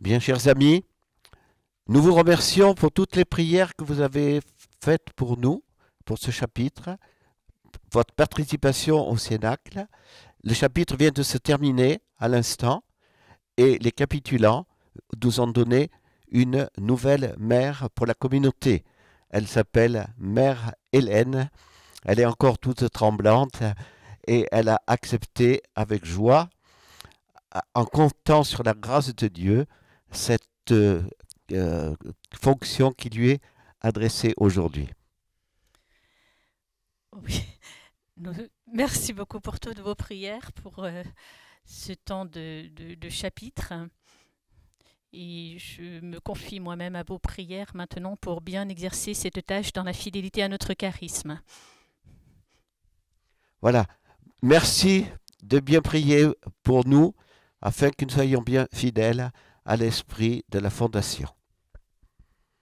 Bien, chers amis, nous vous remercions pour toutes les prières que vous avez faites pour nous, pour ce chapitre, votre participation au Cénacle. Le chapitre vient de se terminer à l'instant et les capitulants nous ont donné une nouvelle mère pour la communauté. Elle s'appelle Mère Hélène. Elle est encore toute tremblante et elle a accepté avec joie, en comptant sur la grâce de Dieu, cette euh, euh, fonction qui lui est adressée aujourd'hui. Oui. Merci beaucoup pour toutes vos prières, pour euh, ce temps de, chapitre. Et je me confie moi-même à vos prières maintenant pour bien exercer cette tâche dans la fidélité à notre charisme. Voilà. Merci de bien prier pour nous afin que nous soyons bien fidèles à l'esprit de la Fondation.